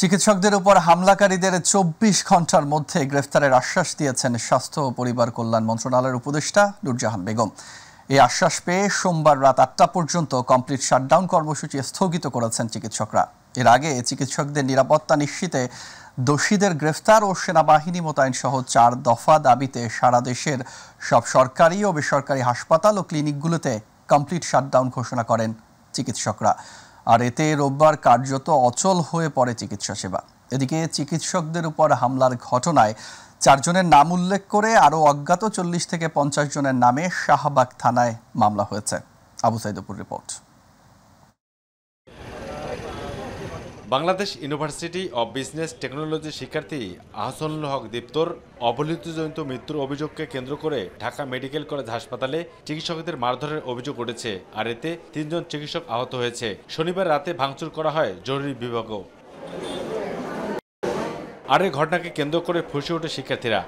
চিকিৎসকদের উপর হামলাকারীদের চব্বিশ ঘন্টার মধ্যে গ্রেফতারের আশ্বাস দিয়েছেন স্বাস্থ্য ও পরিবার কল্যাণ মন্ত্রণালয়ের উপদেষ্টা নুরজাহান বেগম এই আশ্বাস পেয়ে সোমবার রাত আটটা পর্যন্ত কমপ্লিট শাটডাউন কর্মসূচি স্থগিত করেছেন চিকিৎসকরা এর আগে চিকিৎসকদের নিরাপত্তা নিশ্চিতে দোষীদের গ্রেফতার ও সেনাবাহিনী মোতায়েন সহ চার দফা দাবিতে সারা দেশের সব সরকারি ও বেসরকারি হাসপাতাল ও ক্লিনিকগুলোতে কমপ্লিট শাটডাউন ঘোষণা করেন চিকিৎসকরা আর এতে রোববার কার্যত অচল হয়ে পড়ে চিকিৎসা সেবা এদিকে চিকিৎসকদের উপর হামলার ঘটনায় চারজনের নাম উল্লেখ করে আরও অজ্ঞাত চল্লিশ থেকে পঞ্চাশ জনের নামে শাহবাগ থানায় মামলা হয়েছে Abu Saidpur report Bangladesh university of business technology শিক্ষার্থী আহসানুল হক দীপ্তর অবলিতজনিত মৃত্যুর অভিযোগকে কেন্দ্র করে ঢাকা মেডিকেল কলেজ হাসপাতালে চিকিৎসকদের মারধরের অভিযোগ উঠেছে আর এতে তিনজন চিকিৎসক আহত হয়েছে শনিবার রাতে ভাঙচুর করা হয় জরুরি বিভাগও আর এই ঘটনাকে কেন্দ্র করে ফুসে ওঠে শিক্ষার্থীরা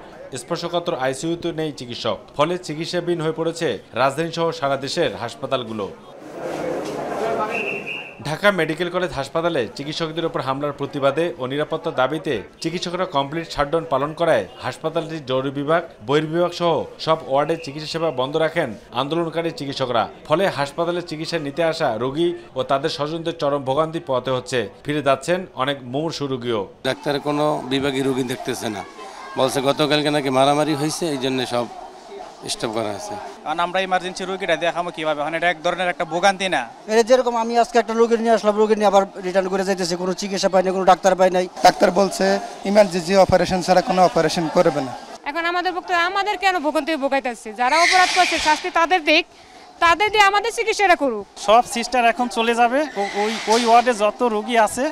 স্পর্শকাতর আইসিউতে নেই চিকিৎসক ফলে চিকিৎসাবিহীন হয়ে পড়েছে রাজধানী সহ সারা দেশের হাসপাতালগুলো ঢাকা মেডিকেল কলেজ হাসপাতালে চিকিৎসকদের উপর হামলার প্রতিবাদে ও নিরাপত্তার দাবিতে চিকিৎসকরা কমপ্লিট শাটডাউন পালন করায় হাসপাতালটির জরুরি বিভাগ বহির্বিভাগ সহ সব ওয়ার্ডে চিকিৎসা সেবা বন্ধ রাখেন আন্দোলনকারী চিকিৎসকরা ফলে হাসপাতালে চিকিৎসা নিতে আসা রোগী ও তাদের স্বজনদের চরম ভোগান্তি পোয়াতে হচ্ছে ফিরে যাচ্ছেন অনেক মুমূর্ষু রোগীও ডাক্তার কোনো বিভাগী রোগী দেখতেছে না বলছে গতকালকে নাকি মারামারি হয়েছে এই জন্য সব স্টপ করা আছে কারণ আমরা ইমার্জেন্সি রুগীটা দেখাবো কিভাবে এখন এটা এক ধরনের একটা ভোগান্তি না যেরকম আমি আজকে একটা রুগী নিয়ে আসলাম রুগী নিয়ে আবার রিটার্ন করে যাইতেছে কোনো চিকিৎসা পাইনি কোনো ডাক্তার পাই নাই ডাক্তার বলছে ইমার্জেন্সি অপারেশন ছাড়া কোনো অপারেশন করবে না এখন আমাদের বক্তব্য আমাদের কেন ভোগান্তি ভোগাইতেছে যারা অপরাধ করছে শাস্তি তাদের দিক তাদের দিয়ে আমাদের চিকিৎসাটা করুক সব সিস্টার এখন চলে যাবে ওই ওই ওয়ার্ডে যত রুগী আছে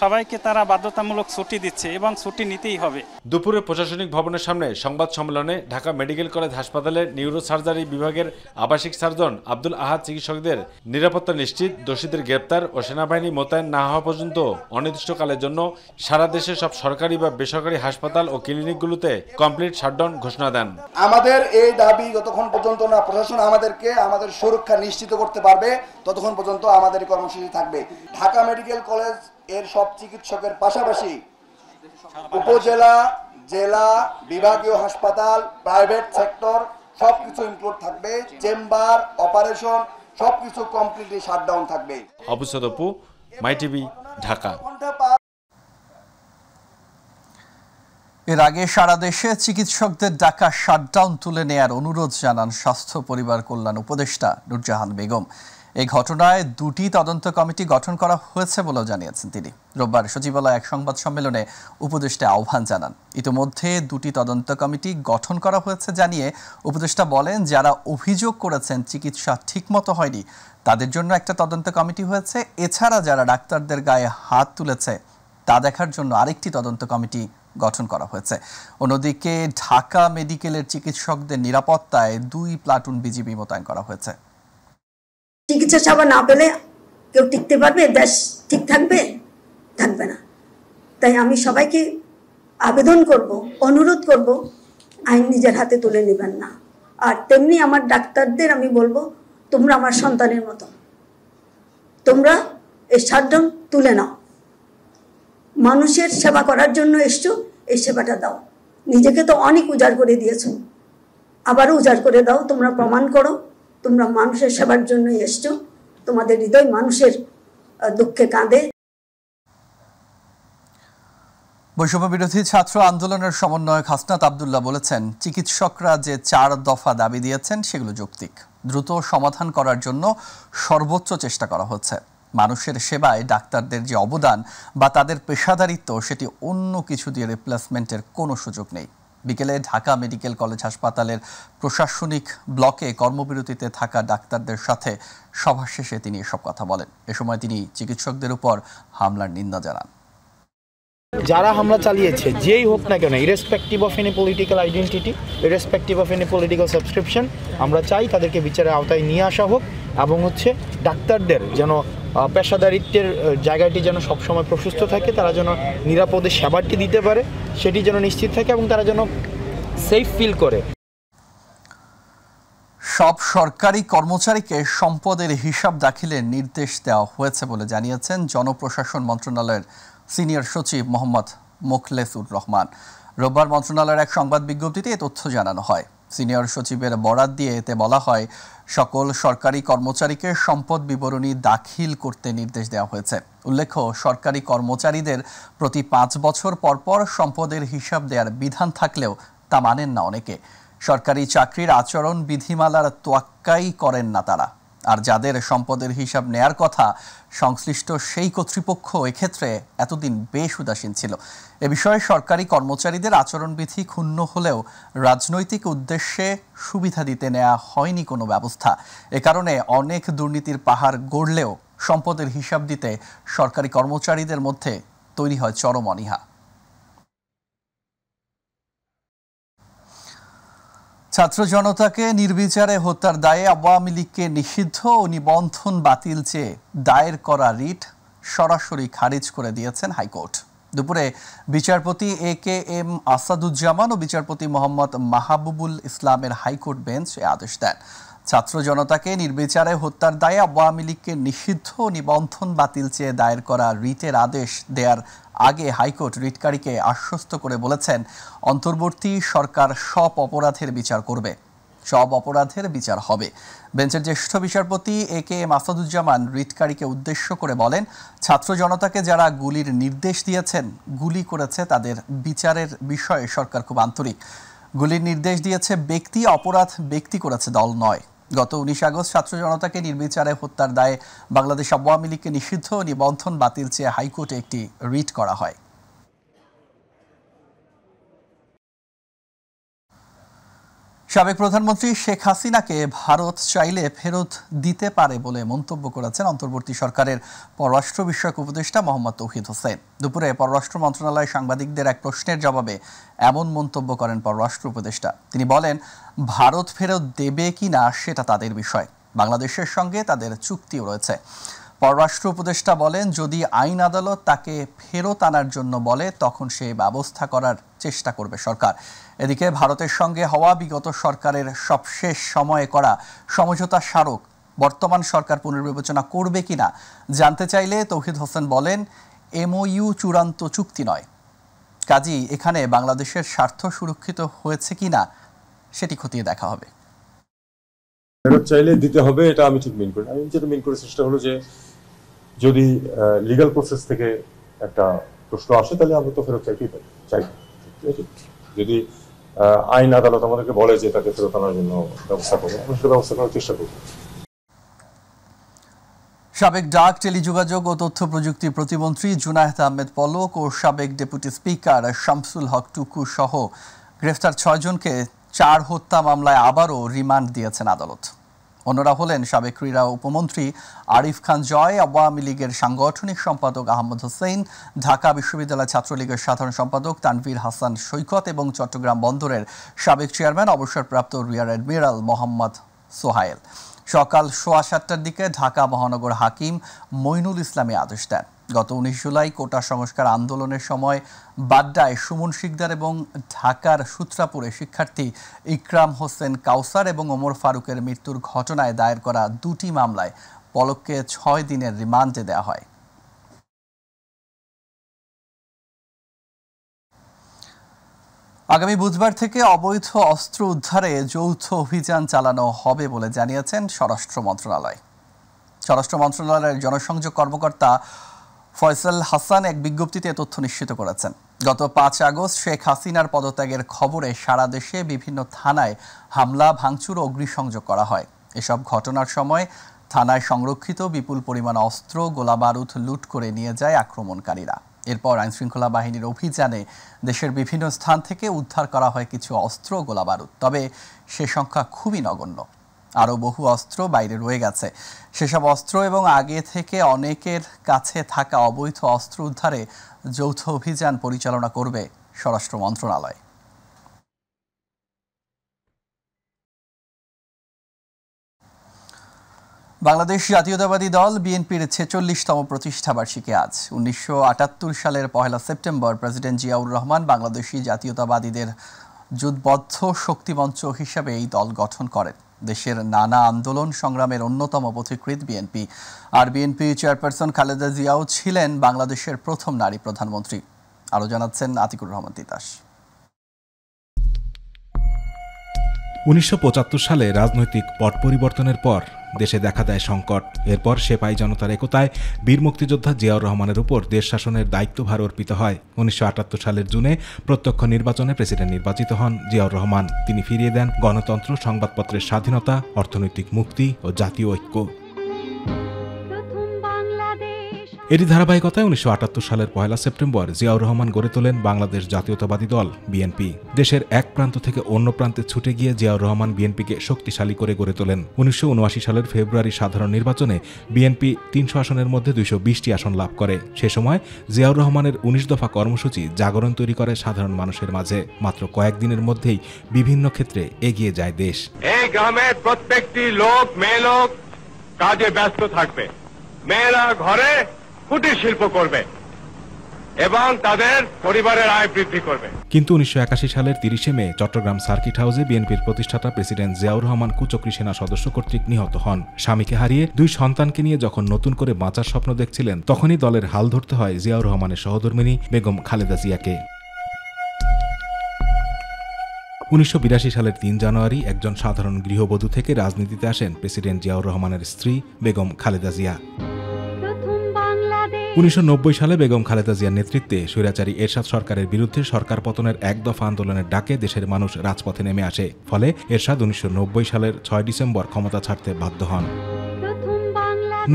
সবাইকে তারা বাধ্যতামূলক ছুটি দিচ্ছে এবং ছুটি নিতেই হবে দুপুরে প্রশাসনিক ভবনের সামনে সংবাদ সম্মেলনে ঢাকা মেডিকেল কলেজ হাসপাতালে নিউরো সার্জারি বিভাগের আবাসিক সার্জন আব্দুল আহাদ চিকিৎসকদের নিরাপত্তা নিশ্চিত দোষীদের গ্রেপ্তার ও সেনাবাহিনী মোতায়েন না হওয়া পর্যন্ত অনির্দিষ্টকালের জন্য সারা দেশে সব সরকারি বা বেসরকারি হাসপাতাল ও ক্লিনিকগুলোতে কমপ্লিট শাটডাউন ঘোষণা দেন আমাদের এই দাবি যতক্ষণ পর্যন্ত না প্রশাসন আমাদেরকে আমাদের সুরক্ষা নিশ্চিত করতে পারবে ততক্ষণ পর্যন্ত আমাদের কর্মসূচি থাকবে ঢাকা মেডিকেল কলেজ এর সব চিকিৎসকের পাশাপাশি উপজেলা জেলা বিভাগীয় হাসপাতাল প্রাইভেট সেক্টর সবকিছু ইনক্লুড থাকবে চেম্বার অপারেশন সবকিছু কমপ্লিটলি শাটডাউন থাকবে অবসর অপু মাই টিভি ঢাকা এর আগে সারা দেশে চিকিৎসকদের ডাকা শাটডাউন তুলে নেয়ার অনুরোধ জানান স্বাস্থ্য পরিবার কল্যাণ উপদেষ্টা নুরজাহান বেগম এই ঘটনায় দুটি তদন্ত কমিটি গঠন করা হয়েছে বলেও জানিয়েছেন তিনি রোববার সচিবালয় এক সংবাদ সম্মেলনে উপদেষ্টা আহ্বান জানান ইতিমধ্যে দুটি তদন্ত কমিটি গঠন করা হয়েছে জানিয়ে উপদেষ্টা বলেন যারা অভিযোগ করেছেন চিকিৎসা ঠিকমতো হয়নি তাদের জন্য একটা তদন্ত কমিটি হয়েছে এছাড়া যারা ডাক্তারদের গায়ে হাত তুলেছে তা দেখার জন্য আরেকটি তদন্ত কমিটি গঠন করা হয়েছে অন্যদিকে ঢাকা মেডিকেলের চিকিৎসকদের নিরাপত্তায় দুই প্লাটুন বিজিবি মোতায়েন করা হয়েছে চিকিৎসা সেবা না পেলে কেউ টিকতে পারবে দেশ ঠিক থাকবে থাকবে না তাই আমি সবাইকে আবেদন করব অনুরোধ করব আইন নিজের হাতে তুলে নেবেন না আর তেমনি আমার ডাক্তারদের আমি বলবো তোমরা আমার সন্তানের মতো তোমরা এই সাতজন তুলে নাও মানুষের সেবা করার জন্য এসছো এই সেবাটা দাও নিজেকে তো অনেক উজাড় করে দিয়েছো আবারও উজাড় করে দাও তোমরা প্রমাণ করো তোমরা মানুষের সেবার জন্য এসছো তোমাদের হৃদয় মানুষের দুঃখে কাঁদে বৈষম্য বিরোধী ছাত্র আন্দোলনের সমন্বয়ক হাসনাত আবদুল্লাহ বলেছেন চিকিৎসকরা যে চার দফা দাবি দিয়েছেন সেগুলো যৌক্তিক দ্রুত সমাধান করার জন্য সর্বোচ্চ চেষ্টা করা হচ্ছে মানুষের সেবায় ডাক্তারদের যে অবদান বা তাদের পেশাদারিত্ব সেটি অন্য কিছু দিয়ে রিপ্লেসমেন্টের কোনো সুযোগ নেই বিকেলে ঢাকা মেডিকেল কলেজ হাসপাতালের প্রশাসনিক ব্লকে কর্মবিরতিতে থাকা ডাক্তারদের সাথে সভা শেষে তিনি এসব কথা বলেন এ সময় তিনি চিকিৎসকদের উপর হামলার নিন্দা জানান যারা হামলা চালিয়েছে যেই হোক না কেন irrespective of any political identity irrespective of any political subscription আমরা চাই তাদেরকে বিচারের আওতায় নিয়ে আসা হোক এবং হচ্ছে ডাক্তারদের যেন পেশাদারিত্বের জায়গাটি যেন সবসময় প্রশস্ত থাকে তারা যেন নিরাপদে সেবাটি দিতে পারে সেটি যেন নিশ্চিত থাকে এবং তারা যেন সেফ ফিল করে সব সরকারি কর্মচারীকে সম্পদের হিসাব দাখিলের নির্দেশ দেওয়া হয়েছে বলে জানিয়েছেন জনপ্রশাসন মন্ত্রণালয়ের সিনিয়র সচিব মোহাম্মদ মোখলেসুর রহমান রোববার মন্ত্রণালয়ের এক সংবাদ বিজ্ঞপ্তিতে এ তথ্য জানানো হয় সিনিয়র সচিবের বরাত দিয়ে এতে বলা হয় সকল সরকারি কর্মচারীকে সম্পদ বিবরণী দাখিল করতে নির্দেশ দেওয়া হয়েছে উল্লেখ্য সরকারি কর্মচারীদের প্রতি পাঁচ বছর পরপর সম্পদের হিসাব দেওয়ার বিধান থাকলেও তা মানেন না অনেকে সরকারি চাকরির আচরণ বিধিমালার তোয়াক্কাই করেন না তারা আর যাদের সম্পদের হিসাব নেয়ার কথা সংশ্লিষ্ট সেই কর্তৃপক্ষ এক্ষেত্রে এতদিন বেশ উদাসীন ছিল এ বিষয়ে সরকারি কর্মচারীদের আচরণবিধি ক্ষুণ্ণ হলেও রাজনৈতিক উদ্দেশ্যে সুবিধা দিতে নেওয়া হয়নি কোনো ব্যবস্থা এ কারণে অনেক দুর্নীতির পাহাড় গড়লেও সম্পদের হিসাব দিতে সরকারি কর্মচারীদের মধ্যে তৈরি হয় চরম অনীহা ছাত্র জনতাকে নির্বিচারে হত্যার দায়ে আওয়ামী লীগকে নিষিদ্ধ ও নিবন্ধন বাতিল চেয়ে দায়ের করা রিট সরাসরি খারিজ করে দিয়েছেন হাইকোর্ট দুপুরে বিচারপতি এ কে এম আসাদুজ্জামান ও বিচারপতি মোহাম্মদ মাহাবুবুল ইসলামের হাইকোর্ট বেঞ্চ এ আদেশ দেন ছাত্র জনতাকে নির্বিচারে হত্যার দায়ে আওয়ামী লীগকে নিষিদ্ধ নিবন্ধন বাতিল চেয়ে দায়ের করা রিটের আদেশ দেয়ার আগে হাইকোর্ট রিটকারীকে আশ্বস্ত করে বলেছেন অন্তর্বর্তী সরকার সব অপরাধের বিচার করবে সব অপরাধের বিচার হবে বেঞ্চের জ্যেষ্ঠ বিচারপতি এ কে মাসাদুজ্জামান রিটকারীকে উদ্দেশ্য করে বলেন ছাত্র জনতাকে যারা গুলির নির্দেশ দিয়েছেন গুলি করেছে তাদের বিচারের বিষয়ে সরকার খুব আন্তরিক গুলির নির্দেশ দিয়েছে ব্যক্তি অপরাধ ব্যক্তি করেছে দল নয় গত উনিশ আগস্ট ছাত্র জনতাকে নির্বিচারে হত্যার দায়ে বাংলাদেশ আওয়ামী লীগকে নিষিদ্ধ নিবন্ধন বাতিল চেয়ে হাইকোর্টে একটি রিট করা হয় সাবেক প্রধানমন্ত্রী শেখ হাসিনাকে ভারত চাইলে ফেরত দিতে পারে বলে মন্তব্য করেছেন অন্তর্বর্তী সরকারের পররাষ্ট্র বিষয়ক উপদেষ্টা মোহাম্মদ তৌহিদ হোসেন দুপুরে পররাষ্ট্র মন্ত্রণালয়ে সাংবাদিকদের এক প্রশ্নের জবাবে এমন মন্তব্য করেন পররাষ্ট্র উপদেষ্টা তিনি বলেন ভারত ফেরত দেবে কি না সেটা তাদের বিষয় বাংলাদেশের সঙ্গে তাদের চুক্তিও রয়েছে পররাষ্ট্র উপদেষ্টা বলেন যদি আইন আদালত তাকে ফেরত আনার জন্য বলে তখন সে ব্যবস্থা করার চেষ্টা করবে সরকার এদিকে ভারতের সঙ্গে হওয়া বিগত সরকারের সবশেষ সময়ে করা সমঝোতা স্মারক বর্তমান সরকার পুনর্বিবেচনা করবে কি না জানতে চাইলে তৌহিদ হোসেন বলেন এমওইউ চূড়ান্ত চুক্তি নয় কাজী এখানে বাংলাদেশের স্বার্থ সুরক্ষিত হয়েছে কি না সেটি খতিয়ে দেখা হবে ফেরত চাইলে দিতে হবে এটা আমি ঠিক মিন করি আমি যেটা মিন করি সেটা হলো যে যদি লিগাল প্রসেস থেকে একটা প্রশ্ন আসে তাহলে আমরা তো ফেরত চাইতেই পারি চাই যদি আইন আদালত আমাদেরকে বলে যে তাকে ফেরত আনার জন্য ব্যবস্থা করবো আমরা ব্যবস্থা করার চেষ্টা করবো সাবেক ডাক টেলিযোগাযোগ ও তথ্য প্রযুক্তি প্রতিমন্ত্রী জুনায়েদ আহমেদ পলক ও সাবেক ডেপুটি স্পিকার শামসুল হক টুকু সহ গ্রেফতার ছয়জনকে চার হত্যা মামলায় আবারও রিমান্ড দিয়েছেন আদালত অন্যরা হলেন সাবেক ক্রীড়া উপমন্ত্রী আরিফ খান জয় আওয়ামী লীগের সাংগঠনিক সম্পাদক আহমদ হোসেন ঢাকা বিশ্ববিদ্যালয় ছাত্রলীগের সাধারণ সম্পাদক তানভীর হাসান সৈকত এবং চট্টগ্রাম বন্দরের সাবেক চেয়ারম্যান অবসরপ্রাপ্ত রিয়ার অ্যাডমিরাল মোহাম্মদ সোহায়েল সকাল সোয়া সাতটার দিকে ঢাকা মহানগর হাকিম মইনুল ইসলামী আদেশ দেন গত উনিশ জুলাই কোটা সংস্কার আন্দোলনের সময় বাড্ডায় সুমন শিকদার এবং ঢাকার সূত্রাপুরে শিক্ষার্থী ইকরাম হোসেন কাউসার এবং ওমর ফারুকের মৃত্যুর ঘটনায় দায়ের করা দুটি মামলায় পলককে ছয় দিনের রিমান্ডে দেওয়া হয় আগামী বুধবার থেকে অবৈধ অস্ত্র উদ্ধারে যৌথ অভিযান চালানো হবে বলে জানিয়েছেন স্বরাষ্ট্র মন্ত্রণালয় স্বরাষ্ট্র মন্ত্রণালয়ের জনসংযোগ কর্মকর্তা ফয়সাল হাসান এক বিজ্ঞপ্তিতে তথ্য নিশ্চিত করেছেন গত পাঁচ আগস্ট শেখ হাসিনার পদত্যাগের খবরে সারা দেশে বিভিন্ন থানায় হামলা ভাঙচুর ও অগ্নিসংযোগ করা হয় এসব ঘটনার সময় থানায় সংরক্ষিত বিপুল পরিমাণ অস্ত্র গোলা বারুদ লুট করে নিয়ে যায় আক্রমণকারীরা এরপর আইনশৃঙ্খলা বাহিনীর অভিযানে দেশের বিভিন্ন স্থান থেকে উদ্ধার করা হয় কিছু অস্ত্র গোলা বারুদ তবে সে সংখ্যা খুবই নগণ্য আরও বহু অস্ত্র বাইরে রয়ে গেছে সেসব অস্ত্র এবং আগে থেকে অনেকের কাছে থাকা অবৈধ অস্ত্র উদ্ধারে যৌথ অভিযান পরিচালনা করবে স্বরাষ্ট্র মন্ত্রণালয় বাংলাদেশ জাতীয়তাবাদী দল বিএনপির ছেচল্লিশতম প্রতিষ্ঠাবার্ষিকী আজ উনিশশো সালের পহেলা সেপ্টেম্বর প্রেসিডেন্ট জিয়াউর রহমান বাংলাদেশি জাতীয়তাবাদীদের জুটবদ্ধ শক্তিমঞ্চ হিসাবে এই দল গঠন করেন দেশের নানা আন্দোলন সংগ্রামের অন্যতম পথিকৃত বিএনপি আর বিএনপি চেয়ারপারসন খালেদা জিয়াও ছিলেন বাংলাদেশের প্রথম নারী প্রধানমন্ত্রী আরও জানাচ্ছেন আতিকুর রহমান তিতাস উনিশশো সালে রাজনৈতিক পট পরিবর্তনের পর দেশে দেখা দেয় সংকট এরপর সেপাই জনতার একতায় বীর মুক্তিযোদ্ধা জিয়াউর রহমানের উপর দেশ শাসনের দায়িত্বভার অর্পিত হয় উনিশশো সালের জুনে প্রত্যক্ষ নির্বাচনে প্রেসিডেন্ট নির্বাচিত হন জিয়াউর রহমান তিনি ফিরিয়ে দেন গণতন্ত্র সংবাদপত্রের স্বাধীনতা অর্থনৈতিক মুক্তি ও জাতীয় ঐক্য এরই ধারাবাহিকতায় উনিশশো সালের পয়লা সেপ্টেম্বর জিয়াউর রহমান গড়ে তোলেন বাংলাদেশ জাতীয়তাবাদী দল বিএনপি দেশের এক প্রান্ত থেকে অন্য প্রান্তে ছুটে গিয়ে জিয়াউর রহমান বিএনপিকে শক্তিশালী করে গড়ে তোলেন উনিশশো সালের ফেব্রুয়ারি সাধারণ নির্বাচনে বিএনপি তিনশো আসনের মধ্যে দুইশো বিশটি আসন লাভ করে সে সময় জিয়াউর রহমানের উনিশ দফা কর্মসূচি জাগরণ তৈরি করে সাধারণ মানুষের মাঝে মাত্র কয়েকদিনের মধ্যেই বিভিন্ন ক্ষেত্রে এগিয়ে যায় দেশ এই গ্রামের প্রত্যেকটি লোক মেয়ে লোক কাজে ব্যস্ত থাকবে মেয়েরা ঘরে কুটির শিল্প করবে এবং তাদের পরিবারের আয় বৃদ্ধি করবে কিন্তু উনিশশো সালের তিরিশে মে চট্টগ্রাম সার্কিট হাউসে বিএনপির প্রতিষ্ঠাতা প্রেসিডেন্ট জিয়াউর রহমান কুচক্রি সেনা সদস্য কর্তৃক নিহত হন স্বামীকে হারিয়ে দুই সন্তানকে নিয়ে যখন নতুন করে বাঁচার স্বপ্ন দেখছিলেন তখনই দলের হাল ধরতে হয় জিয়াউর রহমানের সহধর্মিনী বেগম খালেদা জিয়াকে উনিশশো সালের তিন জানুয়ারি একজন সাধারণ গৃহবধূ থেকে রাজনীতিতে আসেন প্রেসিডেন্ট জিয়াউর রহমানের স্ত্রী বেগম খালেদা জিয়া উনিশশো সালে বেগম খালেদা জিয়ার নেতৃত্বে স্বৈরাচারী এরশাদ সরকারের বিরুদ্ধে সরকার পতনের এক দফা আন্দোলনের ডাকে দেশের মানুষ রাজপথে নেমে আসে ফলে এরশাদ উনিশশো সালের ছয় ডিসেম্বর ক্ষমতা ছাড়তে বাধ্য হন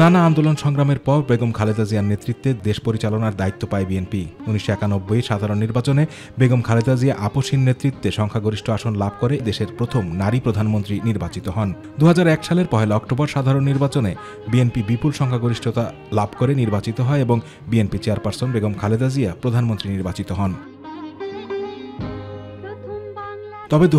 নানা আন্দোলন সংগ্রামের পর বেগম খালেদা জিয়ার নেতৃত্বে দেশ পরিচালনার দায়িত্ব পায় বিএনপি উনিশশো একানব্বই সাধারণ নির্বাচনে বেগম খালেদা জিয়া আপসীন নেতৃত্বে সংখ্যাগরিষ্ঠ আসন লাভ করে দেশের প্রথম নারী প্রধানমন্ত্রী নির্বাচিত হন দু সালের পহেলা অক্টোবর সাধারণ নির্বাচনে বিএনপি বিপুল সংখ্যাগরিষ্ঠতা লাভ করে নির্বাচিত হয় এবং বিএনপি চেয়ারপারসন বেগম খালেদা জিয়া প্রধানমন্ত্রী নির্বাচিত হন তবে দু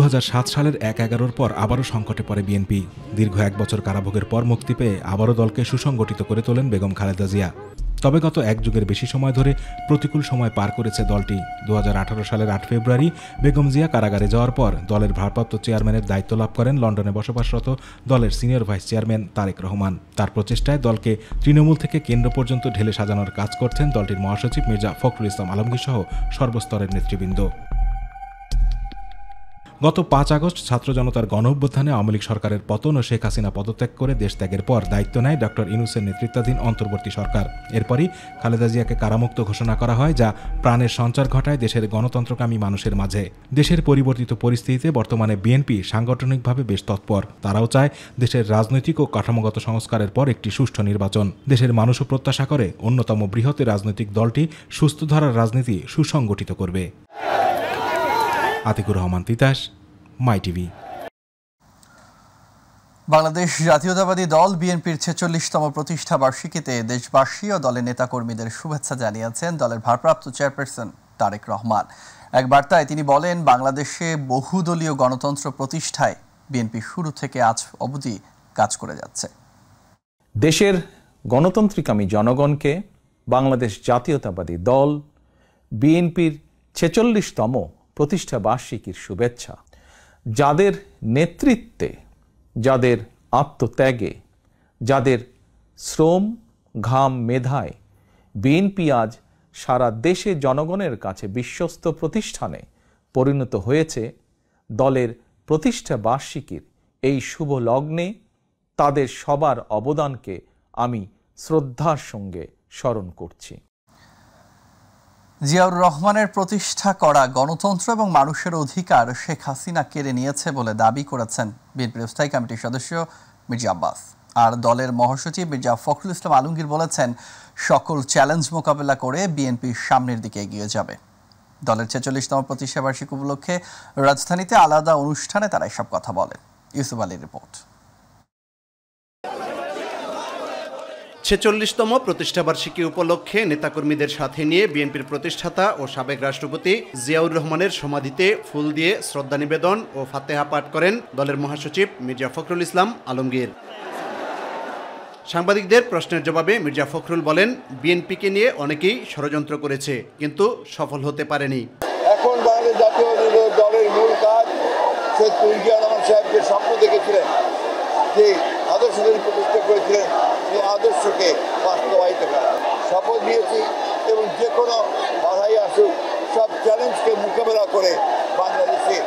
সালের এক এগারোর পর আবারও সংকটে পড়ে বিএনপি দীর্ঘ এক বছর কারাভোগের পর মুক্তি পেয়ে আবারও দলকে সুসংগঠিত করে তোলেন বেগম খালেদা জিয়া তবে গত এক যুগের বেশি সময় ধরে প্রতিকূল সময় পার করেছে দলটি দু সালের আট ফেব্রুয়ারি বেগম জিয়া কারাগারে যাওয়ার পর দলের ভারপ্রাপ্ত চেয়ারম্যানের দায়িত্ব লাভ করেন লন্ডনে বসবাসরত দলের senior vice chairman Tarique Rahman তার প্রচেষ্টায় দলকে তৃণমূল থেকে কেন্দ্র পর্যন্ত ঢেলে সাজানোর কাজ করছেন দলটির মহাসচিব মির্জা ফখরুল ইসলাম আলমগীর সহ সর্বস্তরের নেতৃবৃন্দ গত পাঁচ আগস্ট ছাত্র জনতার গণঅভ্যুত্থানে আওয়ামী লীগ সরকারের পতন ও শেখ হাসিনা পদত্যাগ করে দেশ ত্যাগের পর দায়িত্ব নেয় ডক্টর ইনুসের নেতৃত্বাধীন অন্তর্বর্তী সরকার এরপরই খালেদা জিয়াকে কারামুক্ত ঘোষণা করা হয় যা প্রাণের সঞ্চার ঘটায় দেশের গণতন্ত্রকামী মানুষের মাঝে দেশের পরিবর্তিত পরিস্থিতিতে বর্তমানে বিএনপি সাংগঠনিকভাবে বেশ তৎপর তারাও চায় দেশের রাজনৈতিক ও কাঠামোগত সংস্কারের পর একটি সুষ্ঠু নির্বাচন দেশের মানুষও প্রত্যাশা করে অন্যতম বৃহৎ রাজনৈতিক দলটি সুস্থ ধরার রাজনীতি সুসংগঠিত করবে আতিকুর রহমান তিতাস মাই টিভি বাংলাদেশ জাতীয়তাবাদী দল বিএনপির ছেচল্লিশতম প্রতিষ্ঠা বার্ষিকীতে দেশবাসী ও দলের নেতাকর্মীদের শুভেচ্ছা জানিয়েছেন দলের ভারপ্রাপ্ত চেয়ারপারসন তারেক রহমান এক বার্তায় তিনি বলেন বাংলাদেশে বহুদলীয় গণতন্ত্র প্রতিষ্ঠায় বিএনপি শুরু থেকে আজ অবধি কাজ করে যাচ্ছে দেশের গণতান্ত্রিকামী জনগণকে বাংলাদেশ জাতীয়তাবাদী দল বিএনপির ছেচল্লিশতম প্রতিষ্ঠা বার্ষিকীর শুভেচ্ছা যাদের নেতৃত্বে যাদের আত্মত্যাগে যাদের শ্রম ঘাম মেধায় বিএনপি আজ সারা দেশে জনগণের কাছে বিশ্বস্ত প্রতিষ্ঠানে পরিণত হয়েছে দলের প্রতিষ্ঠা বার্ষিকীর এই শুভ লগ্নে তাদের সবার অবদানকে আমি শ্রদ্ধার সঙ্গে স্মরণ করছি জিয়াউর রহমানের প্রতিষ্ঠা করা গণতন্ত্র এবং মানুষের অধিকার শেখ হাসিনা কেড়ে নিয়েছে বলে দাবি করেছেন বিএনপির স্থায়ী কমিটির সদস্য মির্জা আব্বাস আর দলের মহাসচিব মির্জা ফখরুল ইসলাম আলমগীর বলেছেন সকল চ্যালেঞ্জ মোকাবেলা করে বিএনপি সামনের দিকে এগিয়ে যাবে দলের ছেচল্লিশতম প্রতিষ্ঠাবার্ষিক উপলক্ষে রাজধানীতে আলাদা অনুষ্ঠানে তারা এসব কথা বলেন ইউসুফ আলীর রিপোর্ট ছেচল্লিশতম প্রতিষ্ঠাবার্ষিকী উপলক্ষে নেতাকর্মীদের সাথে নিয়ে বিএনপির প্রতিষ্ঠাতা ও সাবেক রাষ্ট্রপতি জিয়াউর রহমানের সমাধিতে ফুল দিয়ে শ্রদ্ধা নিবেদন ও ফাতেহা পাঠ করেন দলের মহাসচিব মির্জা ফখরুল ইসলাম আলমগীর সাংবাদিকদের প্রশ্নের জবাবে মির্জা ফখরুল বলেন বিএনপিকে নিয়ে অনেকেই ষড়যন্ত্র করেছে কিন্তু সফল হতে পারেনি এখন দলের মূল কাজ স্বপ্ন দেখেছিলেন আদর্শ প্রতিষ্ঠা করেছিলেন সেই আদর্শকে বাস্তবায়িত করা শপথ নিয়েছি এবং যে কোনো বাধাই আসুক সব চ্যালেঞ্জকে মোকাবেলা করে বাংলাদেশে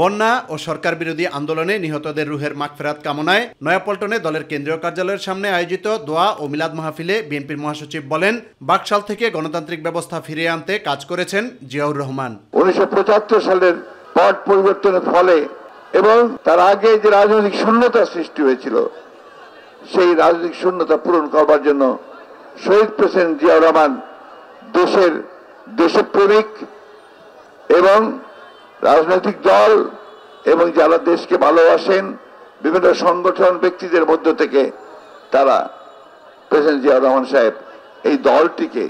বন্যা ও সরকার বিরোধী আন্দোলনে নিহতদের রুহের মাগফেরাত কামনায় নয়াপল্টনে দলের কেন্দ্রীয় কার্যালয়ের সামনে আয়োজিত দোয়া ও মিলাদ মাহফিলে বিএনপির মহাসচিব বলেন বাকশাল থেকে গণতান্ত্রিক ব্যবস্থা ফিরিয়ে আনতে কাজ করেছেন জিয়াউর রহমান উনিশশো সালের পট পরিবর্তনের ফলে এবং তার আগে যে রাজনৈতিক শূন্যতা সৃষ্টি হয়েছিল সেই রাজনৈতিক শূন্যতা পূরণ করবার জন্য শহীদ প্রেসিডেন্ট জিয়াউর রহমান দেশের দেশপ্রেমিক এবং রাজনৈতিক দল এবং যারা দেশকে ভালোবাসেন বিভিন্ন সংগঠন ব্যক্তিদের মধ্য থেকে তারা প্রেসিডেন্ট জিয়াউর রহমান সাহেব এই দলটিকে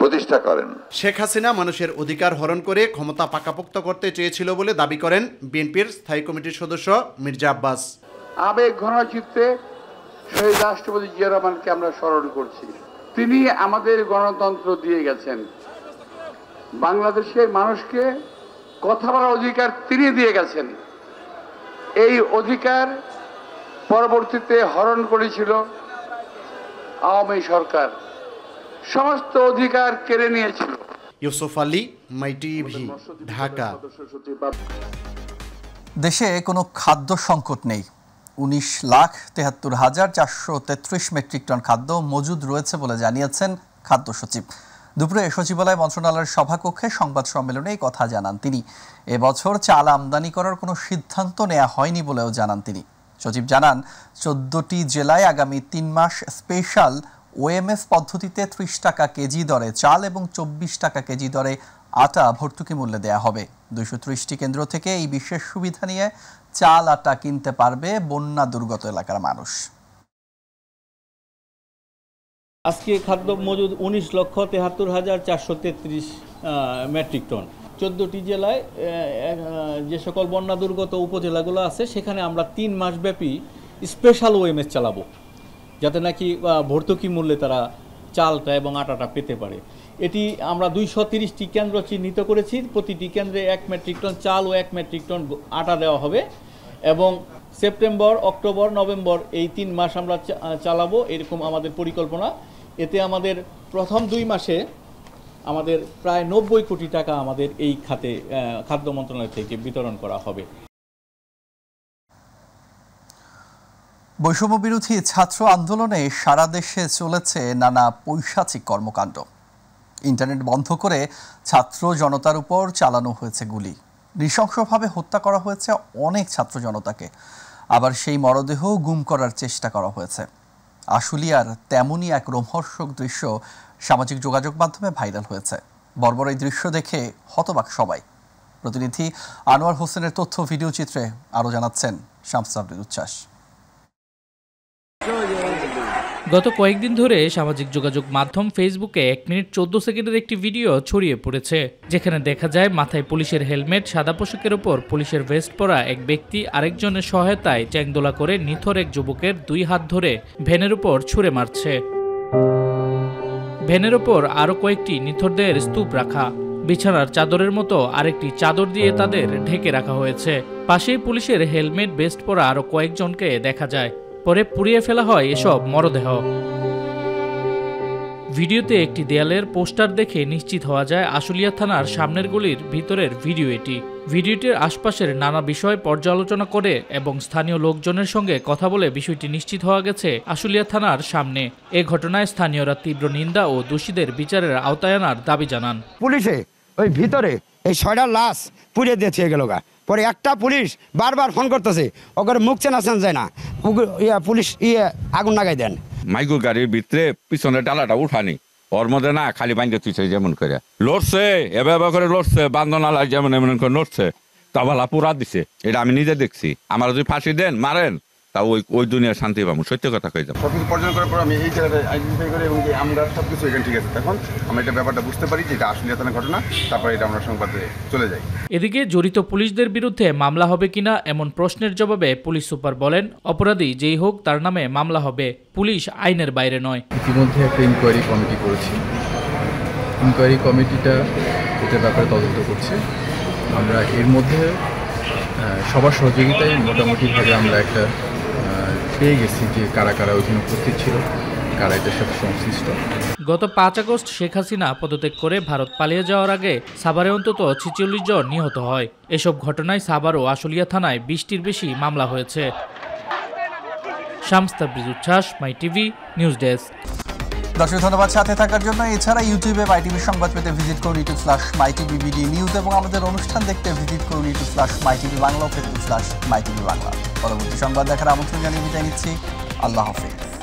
প্রতিষ্ঠা করেন শেখ হাসিনা মানুষের অধিকার হরণ করে ক্ষমতা পাকাপোক্ত করতে চেয়েছিল বলে দাবি করেন বিএনপির স্থায়ী কমিটির সদস্য মির্জা আব্বাস আবেগ চিত্রে সেই রাষ্ট্রপতি জিয়া রহমানকে আমরা স্মরণ করছি তিনি আমাদের গণতন্ত্র দিয়ে গেছেন বাংলাদেশের মানুষকে কথা বলার অধিকার তিনি দিয়ে গেছেন এই অধিকার পরবর্তীতে হরণ করেছিল আওয়ামী সরকার সমস্ত অধিকার কেড়ে নিয়েছিল ইউসুফ আলী মাই টিভি ঢাকা দেশে কোনো খাদ্য সংকট নেই উনিশ লাখ তেহাত্তর হাজার চারশো তেত্রিশ মেট্রিক টন খাদ্য মজুদ রয়েছে বলে জানিয়েছেন খাদ্য সচিব দুপুরে সচিবালয় মন্ত্রণালয়ের সভাকক্ষে সংবাদ সম্মেলনে কথা জানান তিনি এবছর চাল আমদানি করার কোনো সিদ্ধান্ত নেওয়া হয়নি বলেও জানান তিনি সচিব জানান চোদ্দটি জেলায় আগামী তিন মাস স্পেশাল ওএমএস পদ্ধতিতে ত্রিশ টাকা কেজি দরে চাল এবং চব্বিশ টাকা কেজি দরে আটা ভর্তুকি মূল্যে দেয়া হবে দুইশো ত্রিশটি কেন্দ্র থেকে এই বিশেষ সুবিধা নিয়ে চাল আটা কিনতে পারবে বন্যা দুর্গত এলাকার মানুষ আজকে খাদ্য মজুদ উনিশ লক্ষ তেহাত্তর হাজার চারশো তেত্রিশ মেট্রিক টন চোদ্দটি জেলায় যে সকল বন্যা দুর্গত উপজেলাগুলো আছে সেখানে আমরা তিন মাসব্যাপী স্পেশাল ওএমএস চালাবো যাতে নাকি ভর্তুকি মূল্যে তারা চালটা এবং আটাটা পেতে পারে এটি আমরা দুইশো তিরিশটি কেন্দ্র চিহ্নিত করেছি প্রতিটি কেন্দ্রে এক মেট্রিক টন চাল ও এক মেট্রিক টন আটা দেওয়া হবে এবং সেপ্টেম্বর অক্টোবর নভেম্বর এই তিন মাস আমরা চালাবো এরকম আমাদের পরিকল্পনা এতে আমাদের প্রথম দুই মাসে আমাদের প্রায় নব্বই কোটি টাকা আমাদের এই খাতে খাদ্য মন্ত্রণালয় থেকে বিতরণ করা হবে বৈষম্য ছাত্র আন্দোলনে সারা দেশে চলেছে নানা পৈশাচিক কর্মকাণ্ড ইন্টারনেট বন্ধ করে ছাত্র জনতার উপর চালানো হয়েছে গুলি নৃশংসভাবে হত্যা করা হয়েছে অনেক ছাত্র জনতাকে আবার সেই মরদেহ গুম করার চেষ্টা করা হয়েছে আশুলিয়ার তেমনই এক রোমহর্ষক দৃশ্য সামাজিক যোগাযোগ মাধ্যমে ভাইরাল হয়েছে বর্বর এই দৃশ্য দেখে হতবাক সবাই প্রতিনিধি আনোয়ার হোসেনের তথ্য ভিডিও চিত্রে আরও জানাচ্ছেন শামসাবরির উচ্ছ্বাস গত কয়েকদিন ধরে সামাজিক যোগাযোগ মাধ্যম ফেসবুকে এক মিনিট চোদ্দ সেকেন্ডের একটি ভিডিও ছড়িয়ে পড়েছে যেখানে দেখা যায় মাথায় পুলিশের হেলমেট সাদা পোশাকের ওপর পুলিশের ভেস্ট পরা এক ব্যক্তি আরেকজনের সহায়তায় চ্যাংদোলা করে নিথর এক যুবকের দুই হাত ধরে ভ্যানের উপর ছুঁড়ে মারছে ভ্যানের ওপর আরও কয়েকটি নিথরদের স্তূপ রাখা বিছানার চাদরের মতো আরেকটি চাদর দিয়ে তাদের ঢেকে রাখা হয়েছে পাশেই পুলিশের হেলমেট বেস্ট পরা আরও কয়েকজনকে দেখা যায় পরে পুড়িয়ে ফেলা হয় এসব মরদেহ ভিডিওতে একটি দেয়ালের পোস্টার দেখে নিশ্চিত হওয়া যায় আশুলিয়া থানার সামনের গলির ভিতরের ভিডিও এটি ভিডিওটির আশপাশের নানা বিষয় পর্যালোচনা করে এবং স্থানীয় লোকজনের সঙ্গে কথা বলে বিষয়টি নিশ্চিত হওয়া গেছে আশুলিয়া থানার সামনে এ ঘটনায় স্থানীয়রা তীব্র নিন্দা ও দোষীদের বিচারের আওতায় আনার দাবি জানান পুলিশে ওই ভিতরে এই ছয়টা লাশ পুড়িয়ে দিয়েছে গেল গা পরে একটা পুলিশ বারবার ফোন করতেছে ওকে মুখ চেনা চেন যায় না ইয়া পুলিশ ইয়ে আগুন লাগাই দেন মাইকুর গাড়ির ভিতরে পিছনে ডালাটা উঠানি ওর মধ্যে না খালি বাইন্দে তুইছে যেমন করে লড়ছে এভাবে করে লড়ছে বান্ধন যেমন এমন করে লড়ছে তাবালা পুরা দিছে এটা আমি নিজে দেখছি আমার যদি ফাঁসি দেন মারেন তাও ওই ওই দুনিয়া শান্তি পাবো সত্য কথা কই যাবো সবকিছু পর্যটন করার পর আমি এই জায়গাটায় আইডেন্টিফাই করে এবং যে আমরা সব কিছু এখানে ঠিক আছে তখন আমরা এটা ব্যাপারটা বুঝতে পারি যে এটা আসলে ঘটনা তারপর এটা আমরা সংবাদে চলে যাই এদিকে জড়িত পুলিশদের বিরুদ্ধে মামলা হবে কিনা এমন প্রশ্নের জবাবে পুলিশ সুপার বলেন অপরাধী যেই হোক তার নামে মামলা হবে পুলিশ আইনের বাইরে নয় ইতিমধ্যে একটা ইনকোয়ারি কমিটি করেছি ইনকোয়ারি কমিটিটা এটার ব্যাপারে তদন্ত করছে আমরা এর মধ্যে সবার সহযোগিতায় মোটামুটিভাবে আমরা একটা পেয়ে গেছি যে কারা কারা ওইখানে উপস্থিত ছিল কারা এটার সাথে সংশ্লিষ্ট গত পাঁচ আগস্ট শেখ হাসিনা পদত্যাগ করে ভারত পালিয়ে যাওয়ার আগে সাভারে অন্তত ছিচল্লিশ জন নিহত হয় এসব ঘটনায় সাভার ও আশুলিয়া থানায় বিশটির বেশি মামলা হয়েছে শামস্তা ব্রিজ উচ্ছ্বাস মাই টিভি নিউজ ডেস্ক দর্শক ধন্যবাদ সাথে থাকার জন্য এছাড়া ইউটিউবে টিভি সংবাদ পেতে ভিজিট করুন YouTube slash my TV BD news এবং আমাদের অনুষ্ঠান দেখতে ভিজিট করুন ইউটিউব স্ল্যাশ মাইটিভি বাংলা ও ফেসবুক স্ল্যাশ মাইটিভি বাংলা পরবর্তী সংবাদ দেখার আমন্ত্রণ জানিয়ে বিদায় নিচ্ছি আল্লাহ হাফিজ